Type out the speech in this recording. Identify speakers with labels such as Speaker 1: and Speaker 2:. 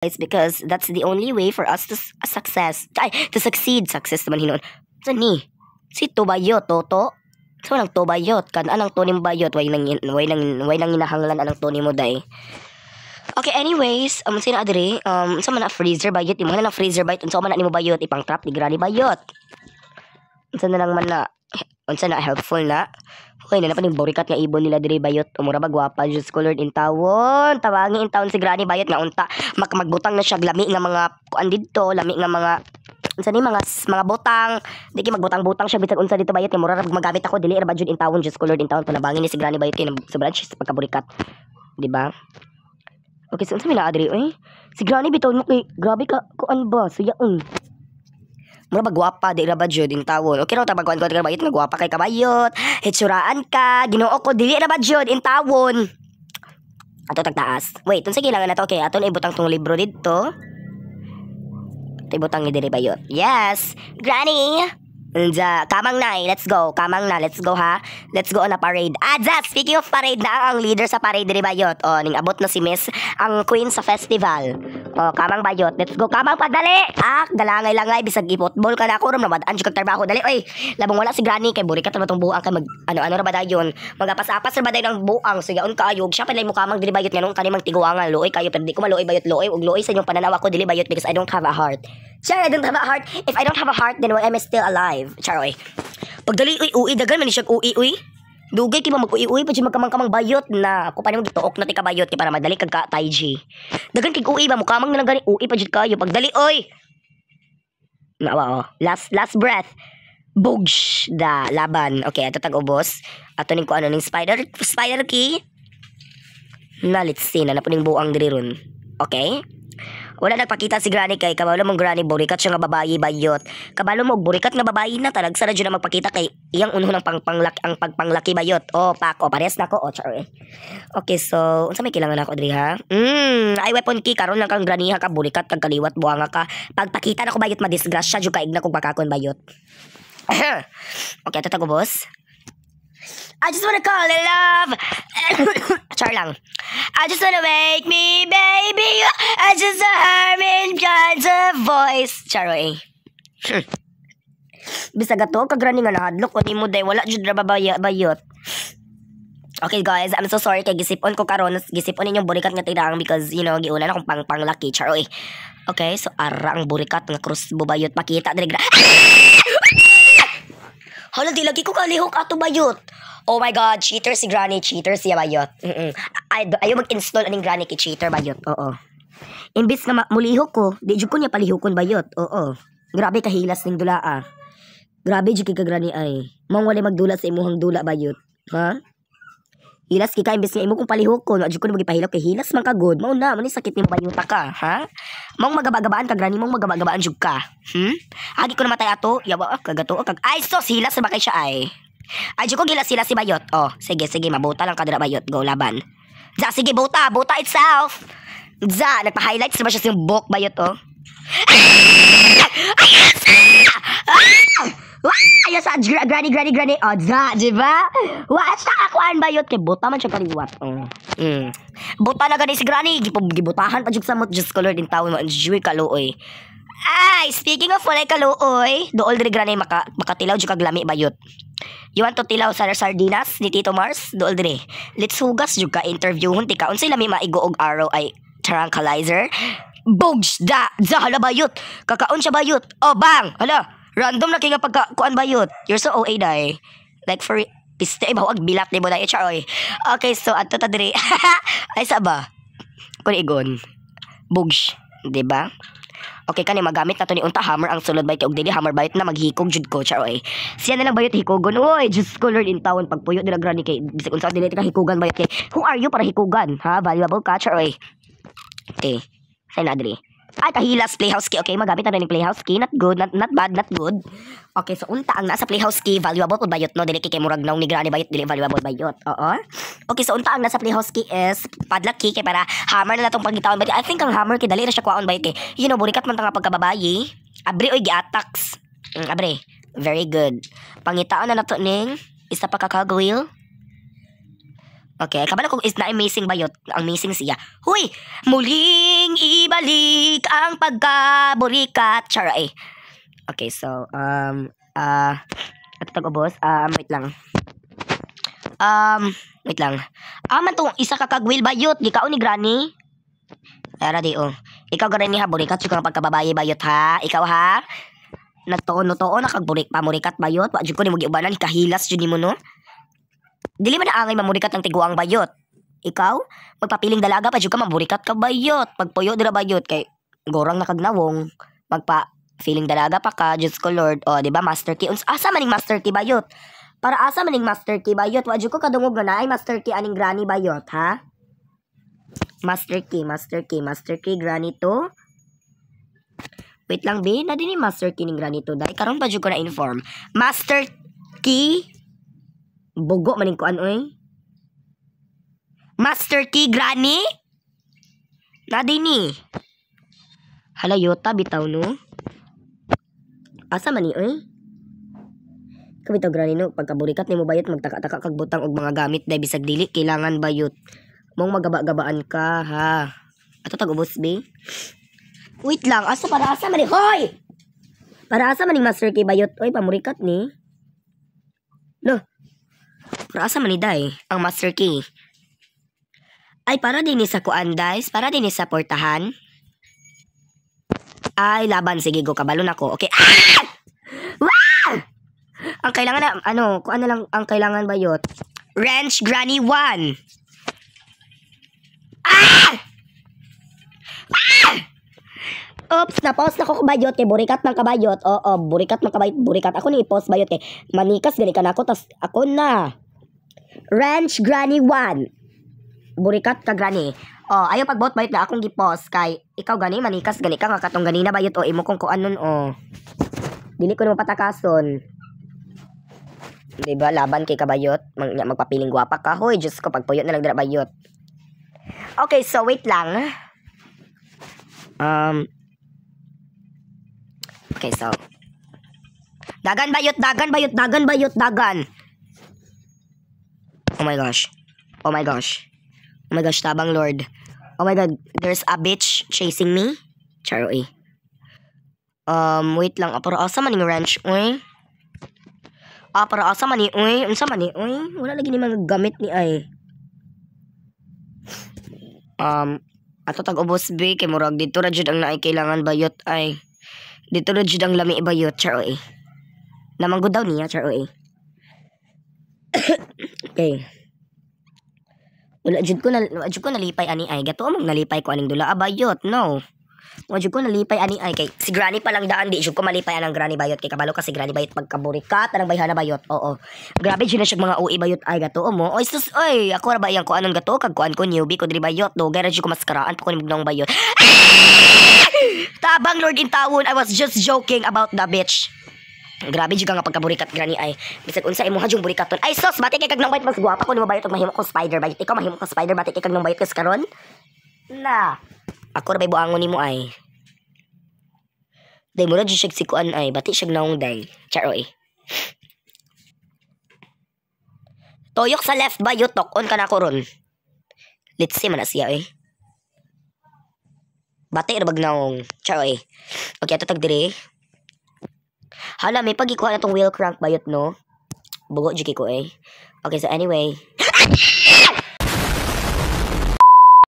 Speaker 1: guys because that's the only way for us to success. Ay, to succeed. Success naman hinon. Sa ni? Si Tobayot, Toto? So nang Tobayot, kan anang to ning bayot way nang way nang way nang hinahanglan anang to mo day. Okay, anyways, um sino adre? Um unsa man na freezer bayot, imo na freezer bayot, unsa man na nimo bayot, ipang trap ni Granny bayot. Unsa na lang man na unsa na helpful na. Okay, nalapan yung borikat nga ibon nila diri bayot. Umura ba gwapa Diyos ko in tawon. Tawangi in tawon si Granny bayot nga unta. Makamagbutang na siya lami nga mga kuan didto, lami nga mga unsa ni mga mga butang di kay magbutang-butang siya bitag unsa dito bayot nga mura magamit ako dili ra jud in tawon Diyos ko in tawon panabangin ni si Granny bayot kay sa branch sa pagkaburikat. Di ba? Okay, so unsa mi adri oi? Eh? oy? Si Granny biton mo kay grabe ka kuan ba suyaon. Mm. Mura ba guwapa, di na ba jud ing tawon. Okay raw ta bagwan ko bayot magwapa kay kabayot. Hitsuraan ka, Ginoo ko dili na ba jud ing tawon. Ato tagtaas. Wait, unsa gilangan nato kay aton ibutang tong libro didto. Tibutang ni diri bayot. Yes, Granny. Unja, kamang na Let's go. Kamang na. Let's go ha. Let's go on a parade. Ah, speaking of parade na ang leader sa parade diri bayot. Oh, ning abot na si Miss ang queen sa festival. Oh, kamang bayot. Let's go. Kamang padali. Ak, ah, dalangay lang ay bisag i-football ka na ako ram nabadaan jud kag trabaho. Dali oy. Labong wala si Granny kay buri ka tama buang kay mag ano ano ra badayon. Magapasapas ra badayon ang buang. So, yaon ka ayog. Siya panay mo kamang dili bayot nganong kanimang tiguangan. Luoy kayo pero di ko maluoy bayot luoy ug luoy sa inyong pananaw ako dili bayot because I don't have a heart. Sure, I don't have a heart. If I don't have a heart, then why am I still alive? Charoy. Pagdali uy uy dagan man ni siya uy uy. Dugay kay magkuiuy pa magkamang-kamang bayot na ako pa nimo gituok na ti kabayot kay para madali kag ka taiji. Dagan kay uy ba mo kamang na gani uy pa jud kayo pagdali oy. Nawa oh. Last last breath. Bugsh da laban. Okay, ato tag ubos. Ato ning ko ano ning spider spider key. Na let's see na napuning buang diri ron. Okay? Wala nagpakita si Granny kay kabalo mong Granny burikat siya nga babayi bayot. Kabalo mong burikat nga babayi na talag sa radyo na magpakita kay iyang unho ng pangpanglak ang pagpanglaki bayot. O pak o pares na ko o char. Eh. Okay so unsa may kailangan ako diri ha? Mm, ay weapon key karon lang kang Granny ha ka burikat kag kaliwat buanga ka. Pagpakita na ko bayot madisgrasya jud kaig na kog bakakon bayot. okay, ito tago boss. I just wanna call it love. Char lang. I just wanna make me baby. I just a hermit kinds of voice. Charoy. Eh. Bisag ato, kagrani nga nahadlok ko ni mo day wala jud ra bayot. Okay guys, I'm so sorry kay gisipon ko karon gisipon ninyong burikat nga tirang because you know giuna na kong pang panglaki char oy. Okay, so ara ang burikat nga cross bubayot pakita diri. Hala di lagi ko kalihok ato bayot. Oh my God, cheater si Granny Cheater siya bayot. Mm -mm. ayaw mag-install aning Granny kay Cheater bayot. Oo. Imbis na mulihok ko, di jud ko niya palihokon bayot. Oo. Grabe kahilas ning dula ah. Grabe jud kay Granny ay. Mong wala magdula sa imuhang dula bayot. Ha? Hilas kika, imbis nga imo kung palihokon, jud ko ni magipahilak kay hilas man ka good. Mao na man sakit ning bayota ka, ha? Mang magabagabaan ka Granny, mong magabagabaan jud ka. Hmm? Agi ko namatay ato, yawa ah, kagato kag ay sos hilas na ba kay siya ay. Adyo ko gila sila si Bayot. Oh, sige, sige, mabuta lang kadira Bayot. Go, laban. Za, sige, buta. Buta itself. Za, nagpa-highlights naman siya sa yung buhok Bayot, oh. Ayos ah! sa gra granny granny granny oh za, di ba? sa akuan ba yun kay buta man siya kaliwat. Oh. Mm. mm. Buta na gani si granny gibutahan pa jud sa mot just color din tawo man juy kaluoy. Ay, speaking of walay kaluoy, dool diri granny maka makatilaw jud kag lami bayot. You want to tilaw sa sardinas ni Tito Mars? Dool dire. Let's hugas jud ka interview hunti ka. Unsay lami maigo og araw ay tranquilizer? Bogs da za hala bayot. Kakaon siya bayot. Oh bang, hala. Random na kay nga pagka kuan bayot. You're so OA dai. Like for piste ba og bilat nimo na HR oy. Okay, so adto ta dire. ay sa ba? Kun igon. Bugs, 'di ba? Okay kani magamit na to ni unta hammer ang sulod bayt og dili hammer bayt na maghikog jud ko charo oy. Siya na lang bayot hikugon oy. Just color in tawon pagpuyo dila grani kay bisag unsa dili ka hikugan bayot kay. Who are you para hikugan? Ha valuable ka charo oy. Okay. Sa na dili. Ay, kahilas playhouse key. Okay, magamit na rin yung playhouse key. Not good, not, not bad, not good. Okay, so unta ang nasa playhouse key, valuable po bayot, no? Dili kikimurag naong nigra ni bayot, dili valuable bayot. Oo. Okay, so unta ang nasa playhouse key is padlock key kay para hammer na natong pagitaon But I think ang hammer key, dali na siya kuwaon bayot kay. You know, burikat man tanga pagkababayi. Abre, oy, gi-attacks. Mm, abre. Very good. Pangitaan na nato ning isa pa kakagawil. Okay, kabalo kung is na-amazing ba yun? Ang amazing siya. Huy! Muling ibalik ang pagkaburikat. Chara eh. Okay, so, um, ah, uh, atatag ubos. Um, wait lang. Um, wait lang. Aman ah, tong isa kakagwil ba yun? Di ka ni granny? Ara di oh. Ikaw granny ha, burikat. Sige pagkababaye ba yun ha? Ikaw ha? Nagtuon-tuon, nakagburik pa, murikat ba yun? Wadyo ko ni mugiubanan, kahilas yun ni mo no? Dili man angay mamurikat ng tiguang bayot. Ikaw, magpapiling dalaga pa jud ka mamurikat ka bayot. Pagpuyo dira bayot kay gorang nakagnawong. Magpa feeling dalaga pa ka, Diyos ko Lord. O, di ba, Master Key? Uns asa maning Master Key bayot? Para asa maning Master Key bayot? Wadyo ko kadungog na ay Master Key aning Granny bayot, ha? Master Key, Master Key, Master Key, Granny to. Wait lang, B. Na din ni Master Key ning Granny to. Dahil karon pa jud ko na inform. Master Key Bugo maning kuan oy. Master key granny? Naday ni. Hala yota bitaw no. Asa man ni oy? Kabitaw granny no pagkaburikat nimo bayot magtaka-taka kag butang og mga gamit day bisag dili kailangan bayot. Mong magaba-gabaan ka ha. Ato tag-ubos be. Wait lang, asa para asa man ni hoy? Para asa maning master key bayot oy pamurikat ni. No, Raasa man Day, ang master key. Ay para din sa kuan dice, para din sa portahan. Ay laban sige go kabalo nako. Okay. Ah! Wow! Ang kailangan na ano, kuan na lang ang kailangan ba yot? Wrench Granny 1. Ah! Ah! Oops, na-pause na ko kabayot kay eh. burikat ng kabayot. Oo, burikat ng kabayot, burikat. Ako ni i-pause bayot kay eh. manikas gani ka na ako, tas ako na. Ranch Granny 1. Burikat ka Granny. Oh, ayo pagbot bayot na akong gipos kay ikaw gani manikas gani ka nga katong gani na bayot o oh, imo kong kuan nun o. Oh. Dili ko naman patakason. Diba laban kay kabayot mag magpapiling gwapa ka hoy Dios ko pagpuyot na lang dira bayot. Okay, so wait lang. Um Okay, so Dagan bayot, dagan bayot, dagan bayot, dagan. Oh my gosh. Oh my gosh. Oh my gosh, tabang lord. Oh my god, there's a bitch chasing me. Charo eh. Um, wait lang. Aparo ah, asa maning wrench, oy. Aparo ah, asa mani, oy. Unsa mani, uy. Wala lagi ni mga gamit ni ay. Um, ato tag ubos bi kay murag dito ra jud ang naay kailangan bayot ay. Dito ra jud ang lami bayot, charo eh. Namanggo daw niya, charo eh. Okay. Wala jud ko na jud ko nalipay ani ay gato among nalipay ko aning dula abayot no. Wala jud ko nalipay ani ay kay si granny pa lang daan di jud ko malipay anang granny bayot kay kabalo ka si granny bayot pagkaburikat anang bayhana bayot. Oo. Grabe jud na siya mga ui bayot ay gato mo. Oy sus oy ako ra ba yang ko anong gato kag kuan ko newbie ko diri bayot do gara jud ko maskaraan pa ko ni mugnaong bayot. Tabang Lord in Tawon, I was just joking about the bitch. Grabe jud nga pagkaburikat grani ay. Bisag unsa imong hajung burikaton. Ay sos, bati kag nang bayot mas guwapa ko nimo bayot og mahimo kong spider bayot. Ikaw mahimo kong spider bati kay kag nang bayot kas karon. Na. Ako ra bay buangon nimo ay. Day mura jud sig sikuan ay, batik sig naong day. Charo eh. Toyok sa left ba yutok on kana ko ron. Let's see man siya eh. Batik ra bag naong. Charo eh. Okay, ato tag dire. Hala, may pagikuha na tong wheel crank bayot, no? Bugo, jiki ko eh. Okay, so anyway.